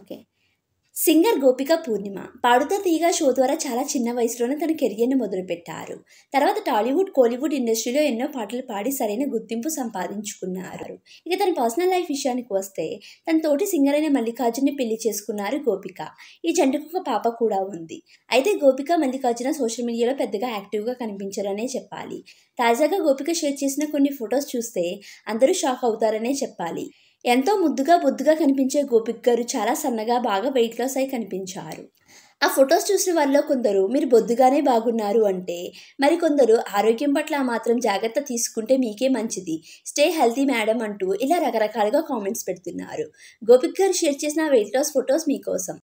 okay singer గోపిక పూర్ణిమ పాడుతా తీగా show ద్వారా చాలా చిన్న వయసులోనే తన కెరియర్ను మొదలుపెట్టారు తర్వాత టాలీవుడ్ కోలీవుడ్ ఇండస్ట్రీలో ఎన్నో పాటలు పాడి సరైన గుర్తింపు సంపాదించుకున్నారు ఇక తన పర్సనల్ లైఫ్ విషయానికి వస్తే తన తోటి సింగర్ అయిన మల్లికార్జున్ని పెళ్లి చేసుకున్నారు గోపిక ఈ జంటకు ఒక పాప కూడా ఉంది అయితే గోపిక మల్లికార్జున సోషల్ మీడియాలో పెద్దగా యాక్టివ్గా కనిపించారనే చెప్పాలి తాజాగా గోపిక షేర్ చేసిన కొన్ని ఫొటోస్ చూస్తే అందరూ షాక్ అవుతారనే చెప్పాలి ఎంతో ముద్దుగా బొద్దుగా కనిపించే గోపిక్ గారు చాలా సన్నగా బాగా వెయిట్ లాస్ అయి కనిపించారు ఆ ఫొటోస్ చూసిన వాళ్ళలో కొందరు మీరు బొద్దుగానే బాగున్నారు అంటే మరికొందరు ఆరోగ్యం పట్ల మాత్రం జాగ్రత్త తీసుకుంటే మీకే మంచిది స్టే హెల్తీ మేడం అంటూ ఇలా రకరకాలుగా కామెంట్స్ పెడుతున్నారు గోపిక్ గారు షేర్ చేసిన వెయిట్ లాస్ ఫొటోస్ మీకోసం